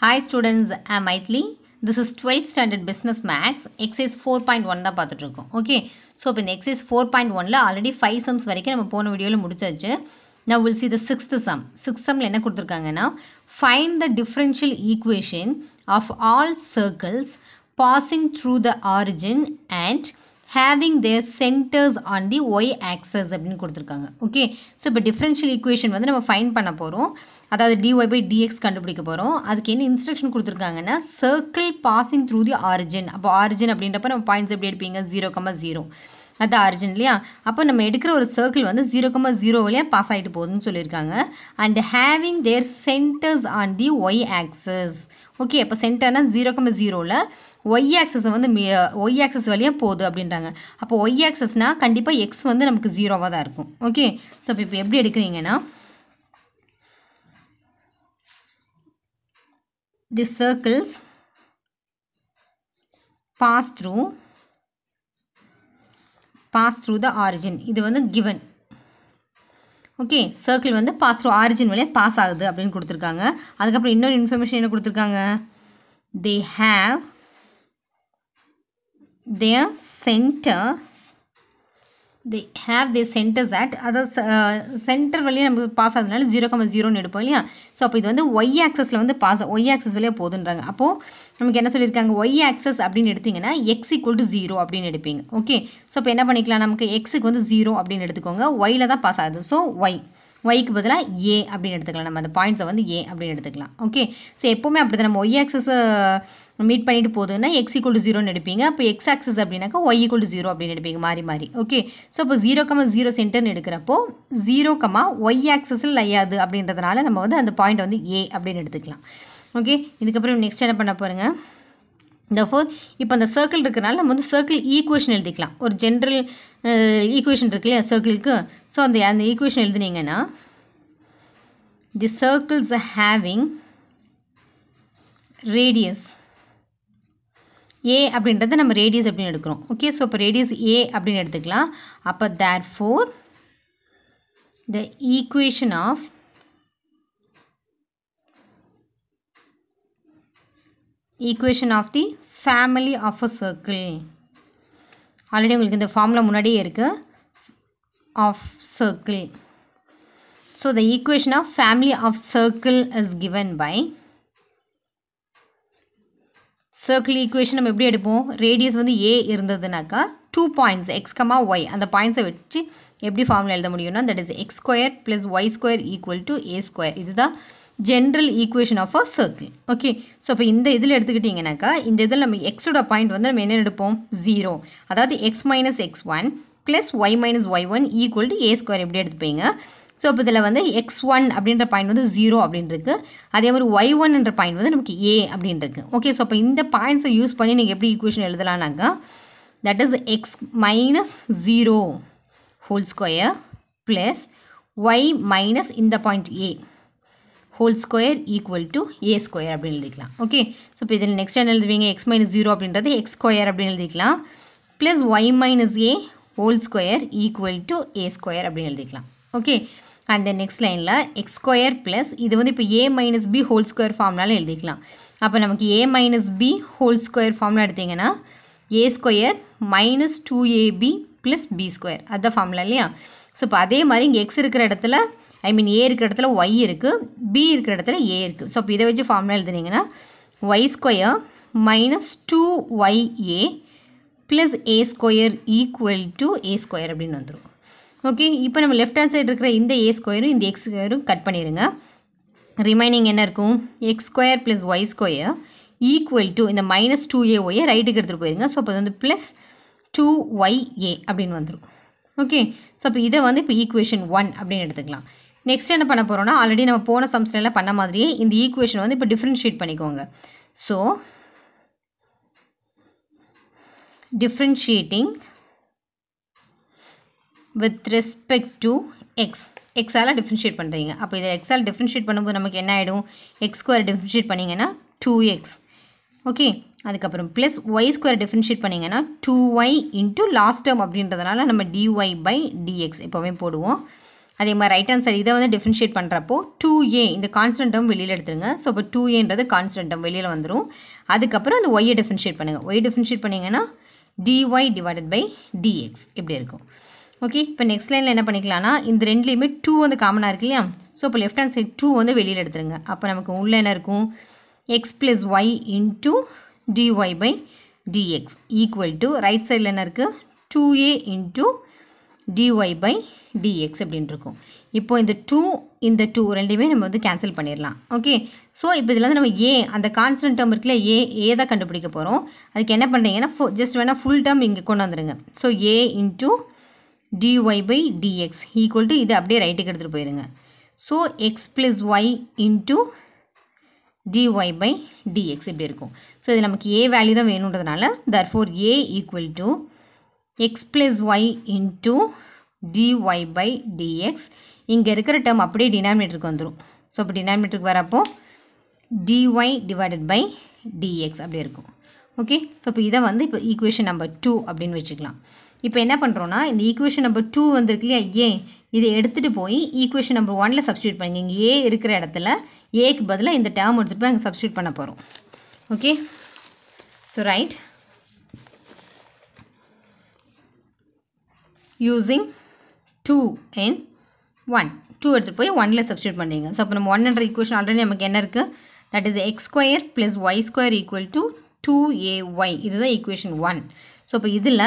hi students I Maithili this is twelfth standard business maths exercise four point one தான் பார்த்துட்ருக்கோம் okay so இப்போ இந்த exercise four point ஒனில் already five sums வரைக்கும் நம்ம போன வீடியோவில் முடிச்சாச்சு நான் will see the sixth sum six சம்மில் என்ன கொடுத்துருக்காங்கன்னா find the differential equation of all circles passing through the origin and having their centres on the y axis அப்படின்னு கொடுத்துருக்காங்க ஓகே ஸோ இப்போ டிஃப்ரென்ஷியல் ஈக்குவேஷன் வந்து நம்ம ஃபைன் பண்ண போகிறோம் அதாவது டிஒய் பை டிஎக்ஸ் கண்டுபிடிக்க போகிறோம் அதுக்கு என்ன இன்ஸ்ட்ரக்ஷன் கொடுத்துருக்காங்கன்னா circle passing through the origin அப்போ ஆரிஜின் அப்படின்றப்ப நம்ம பாயிண்ட்ஸ் எப்படி எடுப்பீங்க ஜீரோ கம்மா ஜீரோ அது ஆரிஜின் இல்லையா அப்போ நம்ம எடுக்கிற ஒரு சர்க்கிள் வந்து ஜீரோ கம்மா ஜீரோ வழியாக பாஸ் ஆகிட்டு போகுதுன்னு சொல்லியிருக்காங்க and having their centres on the y axis okay இப்போ சென்டர்னால் ஜீரோ கம்மா ஜீரோவில் ஒய் ஆக்சஸ் வந்து ஒய் ஆக்சஸ் வழியாக போகுது அப்படின்றாங்க அப்போ ஒய் ஆக்சஸ்னால் கண்டிப்பாக எக்ஸ் வந்து நமக்கு ஜீரோவாக தான் இருக்கும் ஓகே ஸோ இப்போ இப்போ எப்படி எடுக்கிறீங்கன்னா the circles pass through pass through the origin இது வந்து கிவன் ஓகே சர்க்கிள் வந்து பாஸ் த்ரூ ஆரிஜின் வழியாக பாஸ் ஆகுது அப்படின்னு கொடுத்துருக்காங்க அதுக்கப்புறம் இன்னொரு இன்ஃபர்மேஷன் என்ன கொடுத்துருக்காங்க they have their centre they have the centres at அதாவது சென்டர் வழியாக நம்ம பாஸ் ஆகுதுனால ஜீரோ கம்மா ஜீரோன்னு எடுப்போம் இல்லையா ஸோ அப்போ இது வந்து ஒய் ஆக்சஸில் வந்து பாஸ் ஒய் ஆக்சஸ் வழியாக போதுன்றாங்க அப்போது நமக்கு என்ன சொல்லியிருக்காங்க ஒய் ஆக்சஸ் அப்படின்னு எடுத்திங்கன்னா எக்ஸ் ஈக்குவல் டு ஜீரோ அப்படின்னு எடுப்பீங்க ஓகே ஸோ இப்போ என்ன பண்ணிக்கலாம் நமக்கு எக்ஸுக்கு வந்து ஜீரோ அப்படின்னு எடுத்துக்கோங்க ஒயில் தான் பாஸ் ஆகுது ஸோ ஒய் ஒய்க்கு பதிலாக ஏ அப்படின்னு எடுத்துக்கலாம் நம்ம அந்த பாயிண்ட்ஸை வந்து ஏ அப்படின்னு எடுத்துக்கலாம் ஓகே ஸோ எப்போவுமே அப்படி தான் நம்ம ஒய் ஆக்சஸ் மீட் பண்ணிட்டு போதுன்னா எக்ஸ் ஈக்குவல் டு ஜீரோன்னு எடுப்பீங்க அப்போ எக்ஸ் ஆக்சஸ் அப்படின்னாக்கா ஒய் ஈக்குவல் டு ஜீரோ அப்படின்னு எடுப்பீங்க மாறி மாறி ஓகே ஸோ இப்போ ஜீரோ கம்மா ஜீரோ சென்டர்னு எடுக்கிறப்போ ஜீரோ கமா ஒய் ஆக்சஸில் லையாது அப்படின்றதுனால நம்ம வந்து அந்த பாயிண்ட் வந்து ஏ அப்படின்னு எடுத்துக்கலாம் ஓகே இதுக்கப்புறம் நெக்ஸ்ட் என்ன பண்ண போகிறேங்க இந்த ஃபோர் இப்போ அந்த சர்க்கிள் இருக்கிறனால நம்ம வந்து சர்க்கிள் ஈக்குவேஷன் எழுதிக்கலாம் ஒரு ஜென்ரல் ஈக்குவேஷன் இருக்கு இல்லையா சர்க்கிளுக்கு ஸோ அந்த அந்த ஈக்குவேஷன் எழுதுனீங்கன்னா the circles having radius a அப்படின்றத நம்ம ரேடியஸ் அப்படின்னு எடுக்கிறோம் ஓகே ஸோ இப்போ ரேடியஸ் ஏ அப்படின்னு எடுத்துக்கலாம் அப்போ there four the equation of equation of the family of a circle already உங்களுக்கு இந்த ஃபார்முலா முன்னாடியே இருக்குது of circle so the equation of family of circle is given by circle equation நம்ம எப்படி எடுப்போம் ரேடியஸ் வந்து ஏ இருந்ததுனாக்கா டூ பாயிண்ட்ஸ் எக்ஸ்கமா ஒய் அந்த பாயிண்ட்ஸை வச்சு எப்படி ஃபார்மில் எழுத முடியும்னா that is x square plus y square equal to a square இதுதான் general equation of a circle okay so இப்போ இந்த இதில் எடுத்துக்கிட்டிங்கனாக்கா இந்த இதில் நம்ம எக்ஸோட பாயிண்ட் வந்து நம்ம என்ன எடுப்போம் ஜீரோ அதாவது x minus x one plus y minus y one equal to a square எப்படி எடுத்துப்பீங்க ஸோ இப்போ இதில் வந்து எக்ஸ் ஒன் அப்படின்ற பாயிண்ட் வந்து ஜீரோ அப்படின்ருக்கு அதே மாதிரி ஒய் ஒன்ன்ற பாயிண்ட் வந்து நமக்கு ஏ அப்படின்ருக்கு ஓகே ஸோ அப்போ இந்த பாயிண்ட்ஸை யூஸ் பண்ணி நீங்கள் எப்படி ஈக்குவேஷன் எழுதலானாக்கா that is x minus zero whole square plus y minus இந்த point a whole square equal to a square அப்படின்னு எழுதிக்கலாம் ஓகே ஸோ இப்போ இதில் நெக்ஸ்ட் என்ன எழுதுவீங்க எக்ஸ் மைனஸ் ஜீரோ அப்படின்றது எக்ஸ் ஸ்கொயர் அப்படின்னு எழுதிக்கலாம் plus y minus a whole square equal to a square அப்படின்னு எழுதிக்கலாம் ஓகே அந்த நெக்ஸ்ட் லைனில் x square ப்ளஸ் இது வந்து இப்போ a minus b whole square ஃபார்ம்னால எழுதிக்கலாம் அப்போ நமக்கு a minus b whole square ஃபார்ம்லாம் எடுத்திங்கன்னா a square minus two a b plus b square அதுதான் ஃபார்முலா இல்லையா ஸோ இப்போ அதே மாதிரி இங்கே எக்ஸ் இருக்கிற இடத்துல ஐ மீன் ஏ இருக்கிற இடத்துல ஒய் இருக்குது பி இருக்கிற இடத்துல ஏ இருக்குது ஸோ இப்போ இதை வச்சு ஃபார்முலா எழுதுனீங்கன்னா y square minus two y a plus a square equal to a square அப்படின்னு வந்துடும் ஓகே இப்போ நம்ம லெஃப்ட் ஹேண்ட் சைடு இருக்கிற இந்த ஏ ஸ்கொயரும் இந்த எக்ஸ் ஸ்கொயரும் கட் பண்ணிடுங்க ரிமைனிங் என்ன இருக்கும் x square plus y square equal to இந்த மைனஸ் டூ ஏ ஒய்யை ரைட்டுக்கு எடுத்துகிட்டு போயிருங்க ஸோ அப்போ வந்து ப்ளஸ் டூ ஒய் ஏ அப்படின்னு வந்துடும் ஓகே ஸோ அப்போ இதை வந்து இப்போ ஈக்குவேஷன் ஒன் அப்படின்னு எடுத்துக்கலாம் நெக்ஸ்ட் என்ன பண்ண போகிறோம்னா ஆல்ரெடி நம்ம போன சம்ஸ்லாம் பண்ண மாதிரியே இந்த ஈக்குவேஷன் வந்து இப்போ டிஃப்ரென்ஷியேட் பண்ணிக்கோங்க so differentiating with respect to x எக்ஸால் டிஃப்ரென்ஷியேட் பண்ணுறீங்க அப்போ இதை எக்ஸால் டிஃப்ரென்ஷியேட் பண்ணும்போது நமக்கு என்ன ஆகிடும் எக்ஸ் ஸ்கொயர் டிஃப்ரென்ஷியேட் பண்ணிங்கன்னா டூ எக்ஸ் ஓகே அதுக்கப்புறம் ப்ளஸ் ஒய் ஸ்கொயர் டிஃப்ரென்ஷியேட் பண்ணிங்கன்னா two y into last term அப்படின்றதுனால நம்ம டிஒய் பை டிஎக்ஸ் எப்போவுமே போடுவோம் அதே மாதிரி ரைட் ஹேண்ட் சைடு இதை வந்து டிஃப்ரென்ஷியேட் பண்ணுறப்போ டூ ஏ இந்த கான்ஸ்டன்ட்டம் வெளியில் எடுத்துருங்க ஸோ இப்போ டூ ஏன்றது கான்ஸ்டன்ட்டம் வெளியில் வந்துடும் அதுக்கப்புறம் அந்த ஒய்யை டிஃப்ரென்ஷியேட் பண்ணுங்கள் ஒய் டிஃப்ரென்ஷியேட் பண்ணிங்கன்னா டிஒய் டிவைடட் பை டிஎக்ஸ் இப்படி இருக்கும் ஓகே இப்போ நெக்ஸ்ட் லைனில் என்ன பண்ணிக்கலாம்னா இந்த ரெண்டுலேயுமே டூ வந்து காமனாக இருக்கு இல்லையா ஸோ இப்போ லெஃப்ட் ஹேண்ட் சைட் டூ வந்து வெளியில் எடுத்துருங்க அப்போ நமக்கு உள்ளே என்ன இருக்கும் x plus y into dy by dx equal to right சைடில் என்ன இருக்குது two a into dy by d x அப்படின்ட்டுருக்கும் இருக்கும் இப்போது இந்த டூ இந்த டூ ரெண்டுமே நம்ம வந்து கேன்சல் பண்ணிடலாம் ஓகே ஸோ இப்போ இதில் வந்து நம்ம ஏ அந்த கான்ஸ்டன்ட் டேர்ம் இருக்குல்ல ஏ ஏ தான் கண்டுபிடிக்க போகிறோம் அதுக்கு என்ன பண்ணுறீங்கன்னா ஃபு ஜஸ்ட் வேணால் ஃபுல் டேர்ம் இங்கே கொண்டு வந்துடுங்க so a into dy by dx equal to இது அப்படியே ரைட்டுக்கு எடுத்துகிட்டு போயிருங்க so x plus y into dy by dx இப்படி இருக்கும் ஸோ இது நமக்கு ஏ வேல்யூ தான் வேணுன்றதுனால therefore a equal x plus y into dy by by dx இங்கே இருக்கிற டேர்ம் அப்படியே டினாமினேட்டருக்கு வந்துடும் ஸோ அப்படி டினாமினேட்டருக்கு வராப்போ dy டிவைடட் பை டிஎக்ஸ் அப்படி இருக்கும் ஓகே ஸோ இப்போ இதை வந்து இப்போ ஈக்குவேஷன் நம்பர் டூ அப்படின்னு வச்சுக்கலாம் இப்போ என்ன பண்ணுறோன்னா இந்த ஈக்குவேஷன் நம்பர் டூ வந்துருக்கு இல்லையா ஏ இதை எடுத்துகிட்டு போய் ஈக்குவேஷன் நம்பர் ஒனில் சப்ஸ்டியூட் பண்ணிங்க இங்கே ஏ இருக்கிற இடத்துல ஏக்கு பதிலாக இந்த டேர்ம் எடுத்துகிட்டு போய் அங்கே சப்ஸ்டியூட் பண்ண போகிறோம் okay so right using two and one two எடுத்துகிட்டு போய் ஒனில் சப்ஸ்டியூட் பண்ணுறீங்க ஸோ அப்போ நம்ம ஒன்ன்ற ஈக்குவேஷன் ஆல்ரெடி நமக்கு என்ன இருக்குது that is x square plus y square equal to two a y இதுதான் ஈக்குவேஷன் ஒன் ஸோ இப்போ இதில்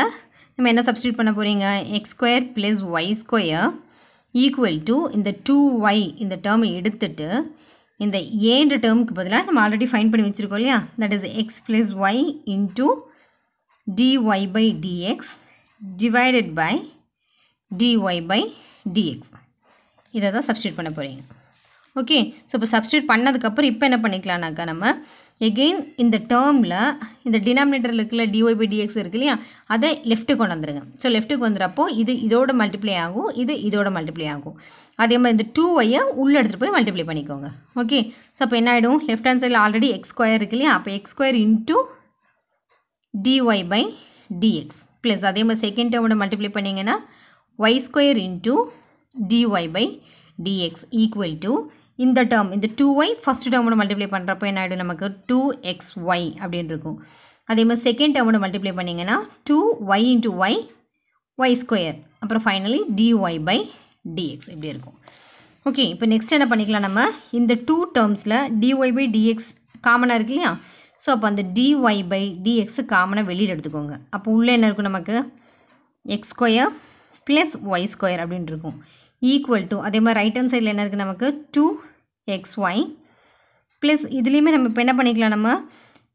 நம்ம என்ன சப்ஸ்டியூட் பண்ண போகிறீங்க x square plus y square equal to இந்த டூ ஒய் இந்த டேர்மை எடுத்துட்டு இந்த ஏன்ற டேர்முக்கு பதிலாக நம்ம ஆல்ரெடி ஃபைன் பண்ணி வச்சுருக்கோம் இல்லையா that is x plus y d dy by dx divided by dy by dx இதை தான் சப்ஸ்டியூட் பண்ண போகிறீங்க ஓகே ஸோ இப்போ சப்ஸ்டியூட் பண்ணதுக்கப்புறம் இப்போ என்ன பண்ணிக்கலாம்னாக்கா நம்ம எகெயின் இந்த டேர்மில் இந்த டினாமினேட்டர் இருக்குல்ல டிஒய் பை டிஎக்ஸ் இருக்கு இல்லையா அதை லெஃப்ட்டுக்கு கொண்டு வந்துடுங்க ஸோ லெஃப்ட்டுக்கு வந்துடுறப்போ இது இதோட மல்டிப்ளை ஆகும் இது இதோட மல்டிப்ளை ஆகும் அதே மாதிரி இந்த டூ ஒய்யை உள்ளே எடுத்துகிட்டு போய் மல்டிப்ளை பண்ணிக்கோங்க ஓகே ஸோ அப்போ என்ன ஆகிடும் லெஃப்ட் ஹேண்ட் சைடில் ஆல்ரெடி எக்ஸ் ஸ்கொயர் இருக்கு இல்லையா அப்போ x square into dy by dx plus அதே மாதிரி செகண்ட் டேர்மோட மல்டிப்ளை பண்ணிங்கன்னா y square into dy by dx equal to இந்த டேர்ம் இந்த டூ ஒய் ஃபஸ்ட் டேர்மோட மல்டிப்ளை பண்ணுறப்போ என்ன ஆகிடும் நமக்கு டூ எக்ஸ் ஒய் அப்படின்னு இருக்கும் அதே மாதிரி செகண்ட் டேர்மோட மல்டிப்ளை பண்ணிங்கன்னா two y into y y square அப்புறம் ஃபைனலி டிஒய் பை டிஎக்ஸ் இப்படி இருக்கும் ஓகே இப்போ நெக்ஸ்ட் என்ன பண்ணிக்கலாம் நம்ம இந்த டூ டேர்ம்ஸில் டிஒய் பை டிஎக்ஸ் காமனாக இருக்கு இல்லையா ஸோ அப்போ அந்த டிஒய் பை டிஎக்ஸு காமனாக வெளியில் எடுத்துக்கோங்க அப்போ உள்ளே என்ன இருக்கும் நமக்கு x square plus y square அப்படின்னு இருக்கும் ஈக்குவல் டு அதே மாதிரி ரைட் ஹேண்ட் சைடில் என்ன இருக்குது நமக்கு டூ எக்ஸ் ஒய் ப்ளஸ் இதுலேயுமே நம்ம இப்போ என்ன பண்ணிக்கலாம் நம்ம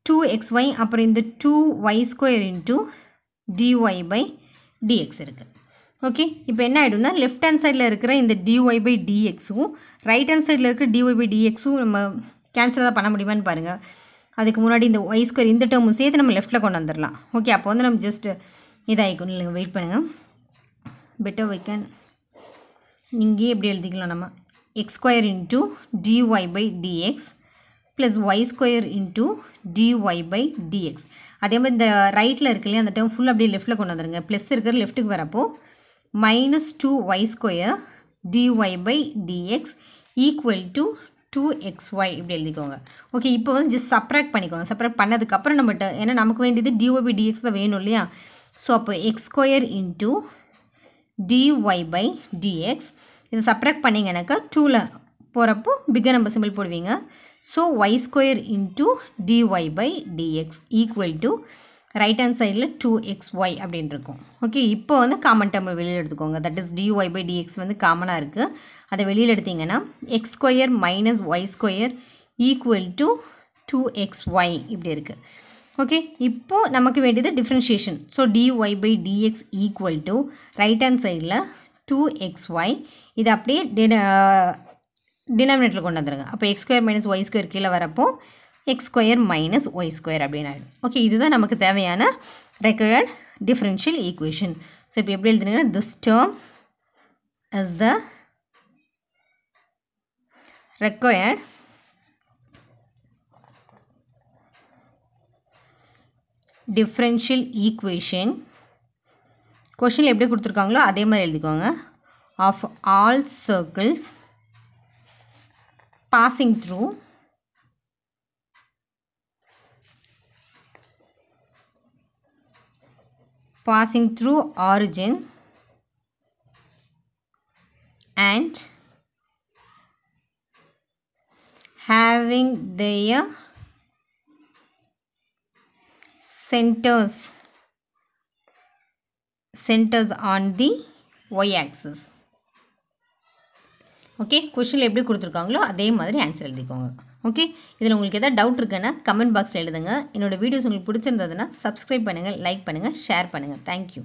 டூ எக்ஸ் ஒய் அப்புறம் இந்த two y square into dy by dx இருக்குது ஓகே இப்போ என்ன ஆகிடும்னா லெஃப்ட் ஹேண்ட் சைடில் இருக்கிற இந்த டிஒய் பை டிஎக்ஸும் ரைட் ஹேண்ட் சைடில் இருக்கிற டிஒய் பை டிஎக்ஸும் நம்ம கேன்சல் தான் பண்ண முடியுமான்னு பாருங்கள் அதுக்கு முன்னாடி இந்த ஒய் ஸ்கொயர் இந்த டேர்மும் சேர்த்து நம்ம லெஃப்ட்டில் கொண்டு வந்துடலாம் ஓகே அப்போ வந்து நம்ம ஜஸ்ட்டு இதாகிக்கணும் இல்லைங்க வெயிட் பண்ணுங்கள் பெட்டர் வி கேன் இங்கேயே எப்படி எழுதிக்கலாம் நம்ம x square into dy by dx plus y square into dy by dx அதே மாதிரி இந்த ரைட்டில் இருக்கு இல்லையா அந்த டேர்ம் ஃபுல் அப்படியே லெஃப்ட்டில் கொண்டு வந்துருங்க ப்ளஸ் இருக்கிற லெஃப்ட்டுக்கு வரப்போ minus two y square dy by dx equal to two x y இப்படி எழுதிக்கோங்க ஓகே இப்போ வந்து ஜஸ்ட் சப்ராக்ட் பண்ணிக்கோங்க சப்ராக்ட் பண்ணதுக்கப்புறம் நம்மகிட்ட ஏன்னா நமக்கு வேண்டியது டிஓபி டிஎக்ஸ் தான் வேணும் இல்லையா ஸோ அப்போ x square into dy by dx இது சப்ராக்ட் எனக்கு டூவில் போகிறப்போ bigger number சிம்பிள் போடுவீங்க so y square into dy by dx equal to right hand சைடில் டூ எக்ஸ் ஒய் அப்படின்னு இருக்கும் ஓகே இப்போ வந்து காமன் term வெளியில் எடுத்துக்கோங்க that is dy by dx வந்து காமனாக இருக்குது அதை வெளியில் எடுத்திங்கன்னா x square minus y square equal to two x y இப்படி இருக்குது ஓகே இப்போது நமக்கு வேண்டியது differentiation so dy by dx equal to right hand சைடில் டூ எக்ஸ் ஒய் இது அப்படியே டின டினாமினேட்டில் கொண்டு வந்துருங்க அப்போ x square minus y square கீழே வரப்போ x square minus y square அப்படின்னு ஆகிடும் ஓகே இதுதான் நமக்கு தேவையான ரெக்கயர்ட் டிஃப்ரென்ஷியல் ஈக்குவேஷன் ஸோ இப்போ எப்படி எழுதுனீங்கன்னா this term is the required differential equation கொஷினில் எப்படி கொடுத்துருக்காங்களோ அதே மாதிரி எழுதிக்கோங்க of all circles passing through passing through origin and having their centres centres on the y axis okay கொஷினில் எப்படி கொடுத்துருக்காங்களோ அதே மாதிரி ஆன்சர் எழுதிக்கோங்க ஓகே இதில் உங்களுக்கு எதாவது டவுட் இருக்குன்னா கமெண்ட் பாக்ஸில் எழுதுங்க என்னோடய வீடியோஸ் உங்களுக்கு பிடிச்சிருந்ததுன்னா சப்ஸ்கிரைப் பண்ணுங்கள் லைக் பண்ணுங்கள் ஷேர் பண்ணுங்கள் தேங்க்யூ